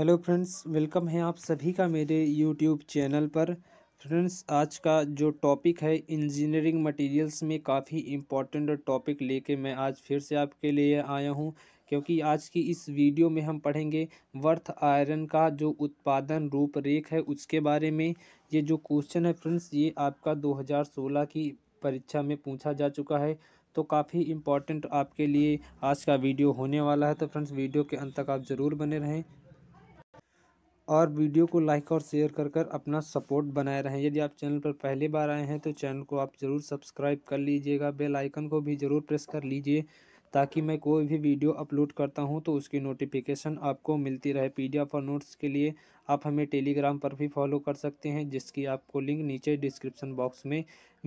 hello friends welcome है आप सभी का मेरे यूट्यूब चैनल पर फ्रेंड्स आज का जो टॉपिक है इंजीनियरिंग मटेरियल्स में काफ़ी इम्पॉर्टेंट टॉपिक लेके मैं आज फिर से आपके लिए आया हूँ क्योंकि आज की इस वीडियो में हम पढ़ेंगे वर्थ आयरन का जो उत्पादन रूपरेख है उसके बारे में ये जो क्वेश्चन है फ्रेंड्स ये आपका दो की परीक्षा में पूछा जा चुका है तो काफ़ी इम्पॉर्टेंट आपके लिए आज का वीडियो होने वाला है तो फ्रेंड्स वीडियो के अंत तक आप ज़रूर बने रहें और वीडियो को लाइक और शेयर कर कर अपना सपोर्ट बनाए रहें यदि आप चैनल पर पहली बार आए हैं तो चैनल को आप ज़रूर सब्सक्राइब कर लीजिएगा बेल आइकन को भी ज़रूर प्रेस कर लीजिए ताकि मैं कोई भी वीडियो अपलोड करता हूं तो उसकी नोटिफिकेशन आपको मिलती रहे डी और नोट्स के लिए आप हमें टेलीग्राम पर भी फॉलो कर सकते हैं जिसकी आपको लिंक नीचे डिस्क्रिप्शन बॉक्स में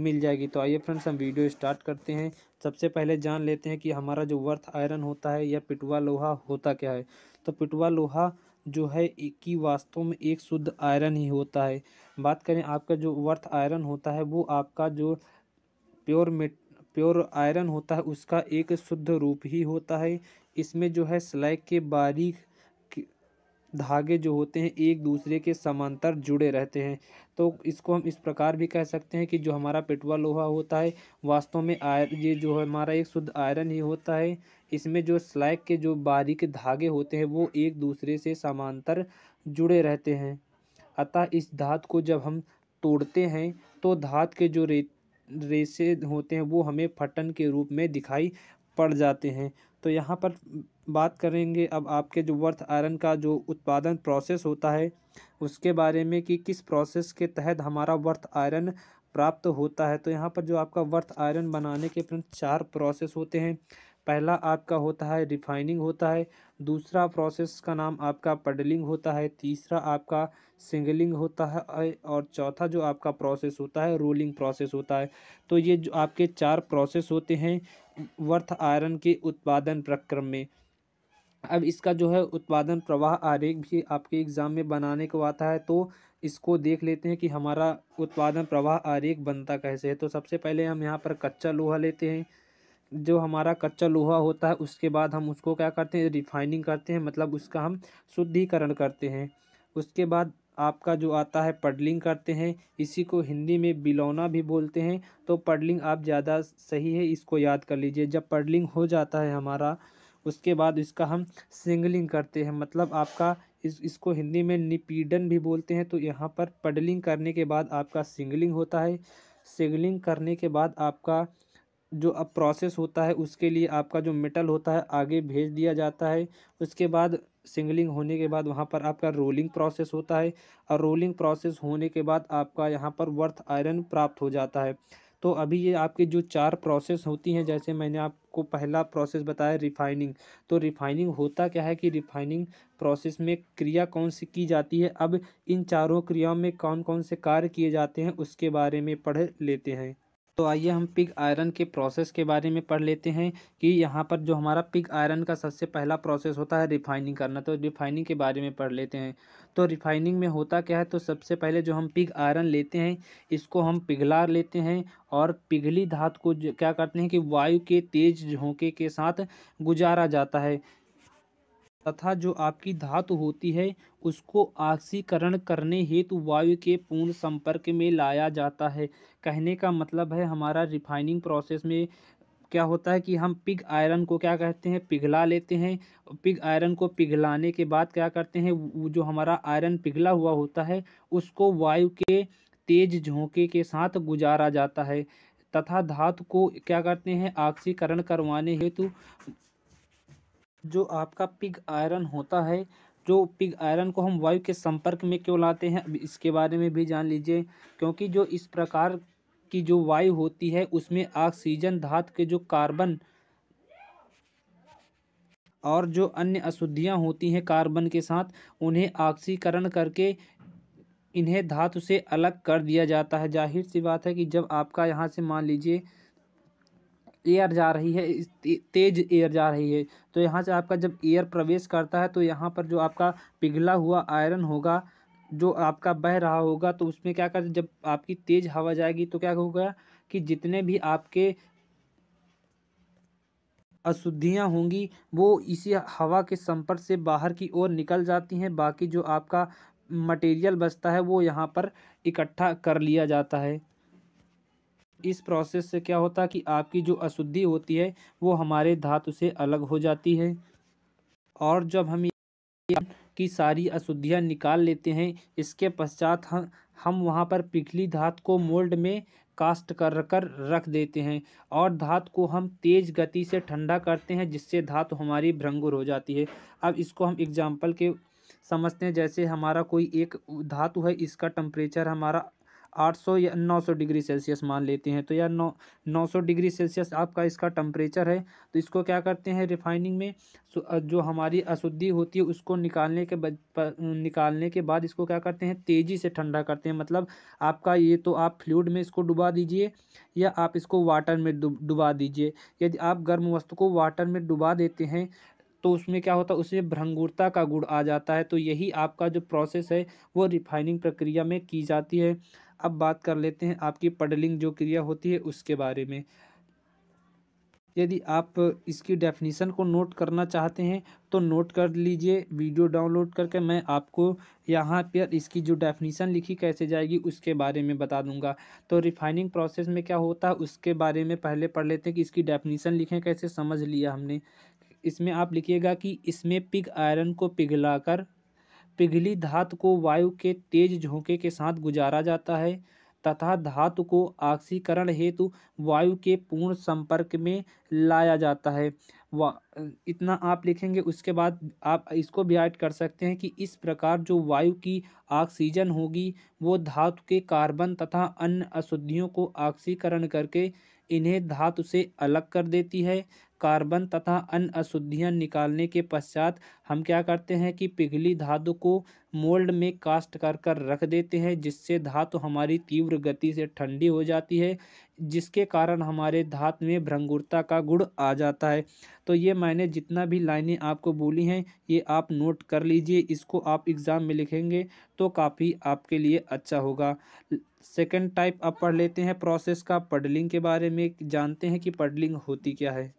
मिल जाएगी तो आइए फ्रेंड्स हम वीडियो स्टार्ट करते हैं सबसे पहले जान लेते हैं कि हमारा जो वर्थ आयरन होता है या पिटवा लोहा होता क्या है तो पिटवा लोहा जो है कि वास्तव में एक शुद्ध आयरन ही होता है बात करें आपका जो वर्थ आयरन होता है वो आपका जो प्योर मेट प्योर आयरन होता है उसका एक शुद्ध रूप ही होता है इसमें जो है स्लैग के बारीक धागे जो होते हैं एक दूसरे के समांतर जुड़े रहते हैं तो इसको हम इस प्रकार भी कह सकते हैं कि जो हमारा पेटवा लोहा होता है वास्तव में आयर ये जो हमारा एक शुद्ध आयरन ही होता है इसमें जो स्लैग के जो बारीक धागे होते हैं वो एक दूसरे से समांतर जुड़े रहते हैं अतः इस धात को जब हम तोड़ते हैं तो धात के जो रे रेसे होते हैं वो हमें फटन के रूप में दिखाई पड़ जाते हैं तो यहाँ पर बात करेंगे अब आपके जो वर्थ आयरन का जो उत्पादन प्रोसेस होता है उसके बारे में कि किस प्रोसेस के तहत हमारा वर्थ आयरन प्राप्त होता है तो यहाँ पर जो आपका वर्थ आयरन बनाने के फ्रेंड चार प्रोसेस होते हैं पहला आपका होता है रिफाइनिंग होता है दूसरा प्रोसेस का नाम आपका पडलिंग होता है तीसरा आपका सिंगलिंग होता है और चौथा जो आपका प्रोसेस होता है रोलिंग प्रोसेस होता है तो ये जो आपके चार प्रोसेस होते हैं वर्थ आयरन के उत्पादन प्रक्रम में अब इसका जो है उत्पादन प्रवाह आरेख भी आपके एग्ज़ाम में बनाने को आता है तो इसको देख लेते हैं कि हमारा उत्पादन प्रवाह आरेख बनता कैसे है तो सबसे पहले हम यहाँ पर कच्चा लोहा लेते हैं जो हमारा कच्चा लोहा होता है उसके बाद हम उसको क्या करते हैं रिफाइनिंग करते हैं मतलब उसका हम शुद्धिकरण करते हैं उसके बाद आपका जो आता है पडलिंग करते हैं इसी को हिंदी में बिलौना भी बोलते हैं तो पडलिंग आप ज़्यादा सही है इसको याद कर लीजिए जब पडलिंग हो जाता है हमारा उसके बाद इसका हम सिंगलिंग करते हैं मतलब आपका इस इसको हिंदी में निपीडन भी बोलते हैं तो यहाँ पर पडलिंग करने के बाद आपका सिंगलिंग होता है सिंगलिंग करने के बाद आपका जो अब प्रोसेस होता है उसके लिए आपका जो मेटल होता है आगे भेज दिया जाता है उसके बाद सिंगलिंग होने के बाद वहाँ पर आपका रोलिंग प्रोसेस होता है और रोलिंग प्रोसेस होने के बाद आपका यहाँ पर वर्थ आयरन प्राप्त हो जाता है तो अभी ये आपके जो चार प्रोसेस होती हैं जैसे मैंने आपको पहला प्रोसेस बताया रिफाइनिंग तो रिफाइनिंग होता क्या है कि रिफाइनिंग प्रोसेस में क्रिया कौन सी की जाती है अब इन चारों क्रियाओं में कौन कौन से कार्य किए जाते हैं उसके बारे में पढ़ लेते हैं तो आइए हम पिग आयरन के प्रोसेस के बारे में पढ़ लेते हैं कि यहाँ पर जो हमारा पिग आयरन का सबसे पहला प्रोसेस होता है रिफाइनिंग करना तो रिफाइनिंग के बारे में पढ़ लेते हैं तो रिफाइनिंग में होता क्या है तो सबसे पहले जो हम पिग आयरन लेते हैं इसको हम पिघला लेते हैं और पिघली धातु को क्या करते हैं कि वायु के तेज झोंके के साथ गुजारा जाता है तथा जो आपकी धातु होती है उसको ऑक्सीकरण करने हेतु वायु के पूर्ण संपर्क में लाया जाता है कहने का मतलब है हमारा रिफाइनिंग प्रोसेस में क्या होता है कि हम पिग आयरन को क्या कहते हैं पिघला लेते हैं पिग आयरन को पिघलाने के बाद क्या करते हैं जो हमारा आयरन पिघला हुआ होता है उसको वायु के तेज झोंके के साथ गुजारा जाता है तथा धातु को क्या करते हैं ऑक्सीकरण करवाने हेतु जो आपका पिग आयरन होता है जो पिग आयरन को हम वायु के संपर्क में क्यों लाते हैं अब इसके बारे में भी जान लीजिए क्योंकि जो इस प्रकार की जो वायु होती है उसमें ऑक्सीजन धातु के जो कार्बन और जो अन्य अशुद्धियाँ होती हैं कार्बन के साथ उन्हें ऑक्सीकरण करके इन्हें धातु से अलग कर दिया जाता है जाहिर सी बात है कि जब आपका यहाँ से मान लीजिए एयर जा रही है तेज़ एयर जा रही है तो यहाँ से आपका जब एयर प्रवेश करता है तो यहाँ पर जो आपका पिघला हुआ आयरन होगा जो आपका बह रहा होगा तो उसमें क्या कर जब आपकी तेज़ हवा जाएगी तो क्या होगा कि जितने भी आपके अशुद्धियाँ होंगी वो इसी हवा के संपर्क से बाहर की ओर निकल जाती हैं बाकी जो आपका मटेरियल बचता है वो यहाँ पर इकट्ठा कर लिया जाता है इस प्रोसेस से क्या होता कि आपकी जो अशुद्धि होती है वो हमारे धातु से अलग हो जाती है और जब हम की सारी अशुद्धियाँ निकाल लेते हैं इसके पश्चात हम हम वहाँ पर पिघली धात को मोल्ड में कास्ट कर कर रख देते हैं और धात को हम तेज़ गति से ठंडा करते हैं जिससे धात हमारी भ्रंगुर हो जाती है अब इसको हम एग्जाम्पल के समझते हैं जैसे हमारा कोई एक धातु है इसका टम्परेचर हमारा 800 या 900 डिग्री सेल्सियस मान लेते हैं तो या नौ 900 डिग्री सेल्सियस आपका इसका टम्परेचर है तो इसको क्या करते हैं रिफाइनिंग में जो हमारी अशुद्धि होती है उसको निकालने के निकालने के बाद इसको क्या करते हैं तेज़ी से ठंडा करते हैं मतलब आपका ये तो आप फ्लूड में इसको डुबा दीजिए या आप इसको वाटर में डुबा दीजिए यदि आप गर्म वस्तु को वाटर में डुबा देते हैं तो उसमें क्या होता है उसमें भ्रंगुरता का गुड़ आ जाता है तो यही आपका जो प्रोसेस है वो रिफाइनिंग प्रक्रिया में की जाती है अब बात कर लेते हैं आपकी पडलिंग जो क्रिया होती है उसके बारे में यदि आप इसकी डेफिनेशन को नोट करना चाहते हैं तो नोट कर लीजिए वीडियो डाउनलोड करके मैं आपको यहाँ पर इसकी जो डेफिनेशन लिखी कैसे जाएगी उसके बारे में बता दूंगा तो रिफाइनिंग प्रोसेस में क्या होता है उसके बारे में पहले पढ़ लेते हैं कि इसकी डेफिनेशन लिखें कैसे समझ लिया हमने इसमें आप लिखिएगा कि इसमें पिग आयरन को पिघलाकर पिघली धातु को वायु के तेज झोंके के साथ गुजारा जाता है तथा धातु को ऑक्सीकरण हेतु वायु के पूर्ण संपर्क में लाया जाता है इतना आप लिखेंगे उसके बाद आप इसको भी ऐड कर सकते हैं कि इस प्रकार जो वायु की ऑक्सीजन होगी वो धातु के कार्बन तथा अन्य अशुद्धियों को ऑक्सीकरण करके इन्हें धातु से अलग कर देती है कार्बन तथा अन्य अशुद्धियाँ निकालने के पश्चात हम क्या करते हैं कि पिघली धातु को मोल्ड में कास्ट कर कर रख देते हैं जिससे धातु हमारी तीव्र गति से ठंडी हो जाती है जिसके कारण हमारे धातु में भ्रंगुरता का गुण आ जाता है तो ये मैंने जितना भी लाइनें आपको बोली हैं ये आप नोट कर लीजिए इसको आप एग्ज़ाम में लिखेंगे तो काफ़ी आपके लिए अच्छा होगा सेकेंड टाइप आप पढ़ लेते हैं प्रोसेस का पडलिंग के बारे में जानते हैं कि पडलिंग होती क्या है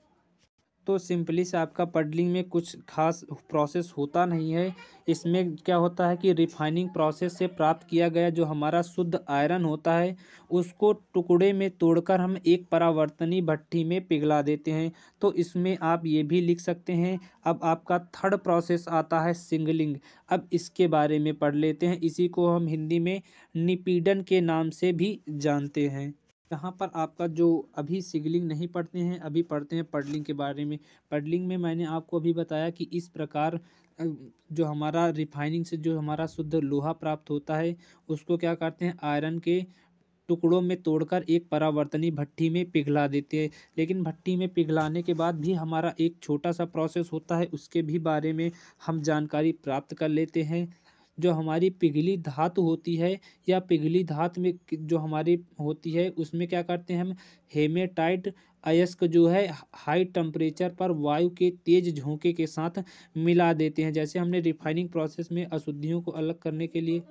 तो सिंपली से आपका पडलिंग में कुछ खास प्रोसेस होता नहीं है इसमें क्या होता है कि रिफाइनिंग प्रोसेस से प्राप्त किया गया जो हमारा शुद्ध आयरन होता है उसको टुकड़े में तोड़कर हम एक परावर्तनी भट्टी में पिघला देते हैं तो इसमें आप ये भी लिख सकते हैं अब आपका थर्ड प्रोसेस आता है सिंगलिंग अब इसके बारे में पढ़ लेते हैं इसी को हम हिंदी में निपीडन के नाम से भी जानते हैं यहाँ पर आपका जो अभी सिगलिंग नहीं पढ़ते हैं अभी पढ़ते हैं पडलिंग के बारे में पडलिंग में मैंने आपको अभी बताया कि इस प्रकार जो हमारा रिफाइनिंग से जो हमारा शुद्ध लोहा प्राप्त होता है उसको क्या करते हैं आयरन के टुकड़ों में तोड़कर एक परावर्तनी भट्टी में पिघला देते हैं लेकिन भट्टी में पिघलाने के बाद भी हमारा एक छोटा सा प्रोसेस होता है उसके भी बारे में हम जानकारी प्राप्त कर लेते हैं जो हमारी पिघली धातु होती है या पिघली धातु में जो हमारी होती है उसमें क्या करते हैं हम हेमेटाइट अयस्क जो है हाई टेम्परेचर पर वायु के तेज झोंके के साथ मिला देते हैं जैसे हमने रिफाइनिंग प्रोसेस में अशुद्धियों को अलग करने के लिए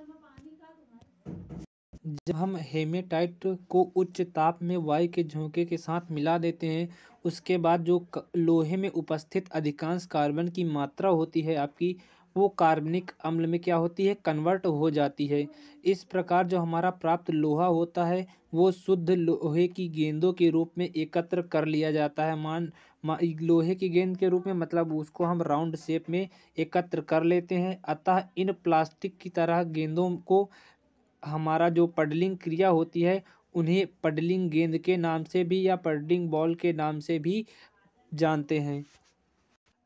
जब हम हेमेटाइट को उच्च ताप में वायु के झोंके के साथ मिला देते हैं उसके बाद जो लोहे में उपस्थित अधिकांश कार्बन की मात्रा होती है आपकी वो कार्बनिक अम्ल में क्या होती है कन्वर्ट हो जाती है इस प्रकार जो हमारा प्राप्त लोहा होता है वो शुद्ध लोहे की गेंदों के रूप में एकत्र कर लिया जाता है मान मा, लोहे की गेंद के रूप में मतलब उसको हम राउंड शेप में एकत्र कर लेते हैं अतः इन प्लास्टिक की तरह गेंदों को हमारा जो पडलिंग क्रिया होती है उन्हें पडलिंग गेंद के नाम से भी या पडलिंग बॉल के नाम से भी जानते हैं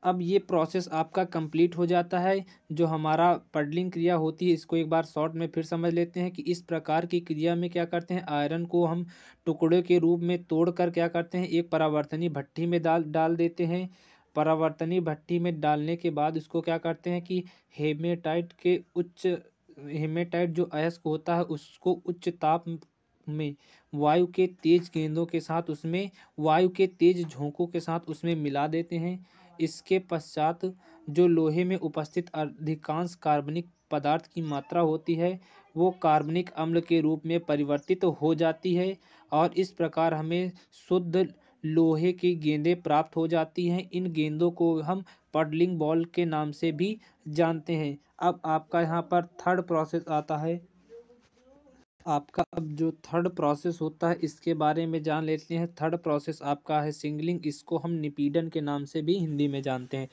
अब ये प्रोसेस आपका कंप्लीट हो जाता है जो हमारा पडलिंग क्रिया होती है इसको एक बार शॉर्ट में फिर समझ लेते हैं कि इस प्रकार की क्रिया में क्या करते हैं आयरन को हम टुकड़े के रूप में तोड़कर क्या करते हैं एक परावर्तनी भट्टी में डाल डाल देते हैं परावर्तनी भट्टी में डालने के बाद इसको क्या करते हैं कि हेमेटाइट के उच्च हेमेटाइट जो अयस्क होता है उसको उच्च ताप में वायु के तेज गेंदों के साथ उसमें वायु के तेज झोंकों के साथ उसमें मिला देते हैं इसके पश्चात जो लोहे में उपस्थित अधिकांश कार्बनिक पदार्थ की मात्रा होती है वो कार्बनिक अम्ल के रूप में परिवर्तित हो जाती है और इस प्रकार हमें शुद्ध लोहे की गेंदें प्राप्त हो जाती हैं इन गेंदों को हम पडलिंग बॉल के नाम से भी जानते हैं अब आपका यहाँ पर थर्ड प्रोसेस आता है आपका अब जो थर्ड प्रोसेस होता है इसके बारे में जान लेते हैं थर्ड प्रोसेस आपका है सिंगलिंग इसको हम निपीडन के नाम से भी हिंदी में जानते हैं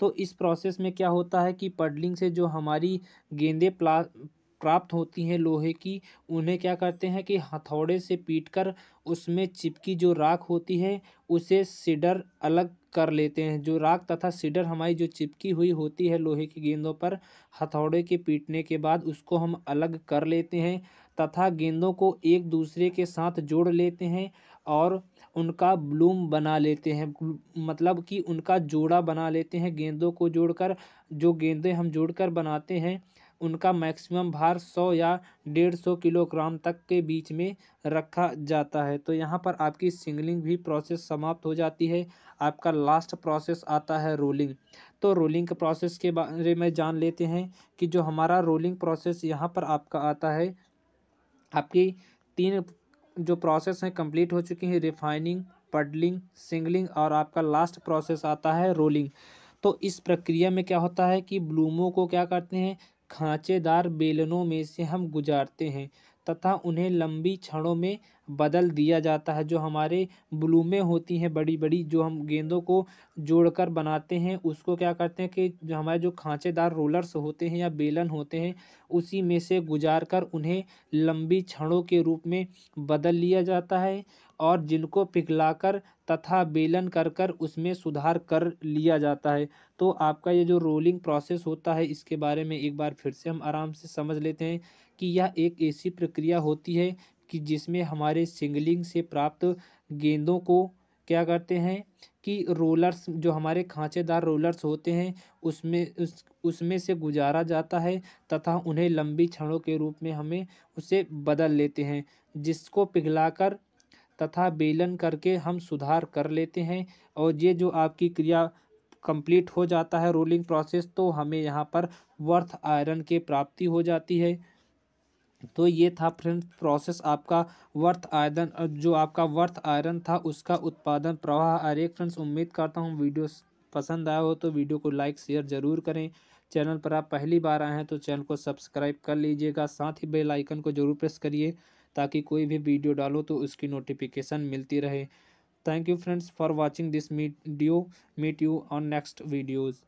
तो इस प्रोसेस में क्या होता है कि पडलिंग से जो हमारी गेंदे प्ला प्राप्त होती हैं लोहे की उन्हें क्या करते हैं कि हथौड़े से पीटकर उसमें चिपकी जो राख होती है उसे सिडर अलग कर लेते हैं जो राख तथा सिडर हमारी जो चिपकी हुई होती है लोहे की गेंदों पर हथौड़े के पीटने के बाद उसको हम अलग कर लेते हैं तथा गेंदों को एक दूसरे के साथ जोड़ लेते हैं और उनका ब्लूम बना लेते हैं मतलब कि उनका जोड़ा बना लेते हैं गेंदों को जोड़कर जो गेंदें हम जोड़कर बनाते हैं उनका मैक्सिमम भार सौ या डेढ़ सौ किलोग्राम तक के बीच में रखा जाता है तो यहाँ पर आपकी सिंगलिंग भी प्रोसेस समाप्त हो जाती है आपका लास्ट प्रोसेस आता है रोलिंग तो रोलिंग के प्रोसेस के बारे में जान लेते हैं कि जो हमारा रोलिंग प्रोसेस यहाँ पर आपका आता है आपकी तीन जो प्रोसेस हैं कंप्लीट हो चुकी हैं रिफाइनिंग पडलिंग सिंगलिंग और आपका लास्ट प्रोसेस आता है रोलिंग तो इस प्रक्रिया में क्या होता है कि ब्लूमों को क्या करते हैं खांचेदार बेलनों में से हम गुजारते हैं तथा उन्हें लंबी छड़ों में बदल दिया जाता है जो हमारे ब्लूमें होती हैं बड़ी बड़ी जो हम गेंदों को जोड़कर बनाते हैं उसको क्या करते हैं कि जो हमारे जो खाँचेदार रोलर्स होते हैं या बेलन होते हैं उसी में से गुजार कर उन्हें लंबी छड़ों के रूप में बदल लिया जाता है और जिनको पिघलाकर तथा बेलन कर कर उसमें सुधार कर लिया जाता है तो आपका ये जो रोलिंग प्रोसेस होता है इसके बारे में एक बार फिर से हम आराम से समझ लेते हैं कि यह एक ऐसी प्रक्रिया होती है कि जिसमें हमारे सिंगलिंग से प्राप्त गेंदों को क्या करते हैं कि रोलर्स जो हमारे खांचेदार रोलर्स होते हैं उसमें उस उसमें से गुजारा जाता है तथा उन्हें लंबी क्षणों के रूप में हमें उसे बदल लेते हैं जिसको पिघलाकर तथा बेलन करके हम सुधार कर लेते हैं और ये जो आपकी क्रिया कंप्लीट हो जाता है रोलिंग प्रोसेस तो हमें यहाँ पर वर्थ आयरन के प्राप्ति हो जाती है तो ये था फ्रेंड प्रोसेस आपका वर्थ आयरन जो आपका वर्थ आयरन था उसका उत्पादन प्रवाह आरेख फ्रेंड्स उम्मीद करता हूँ वीडियो पसंद आया हो तो वीडियो को लाइक शेयर ज़रूर करें चैनल पर आप पहली बार आए हैं तो चैनल को सब्सक्राइब कर लीजिएगा साथ ही बेल आइकन को ज़रूर प्रेस करिए ताकि कोई भी वीडियो डालो तो उसकी नोटिफिकेशन मिलती रहे thank you friends for watching this video meet you on next videos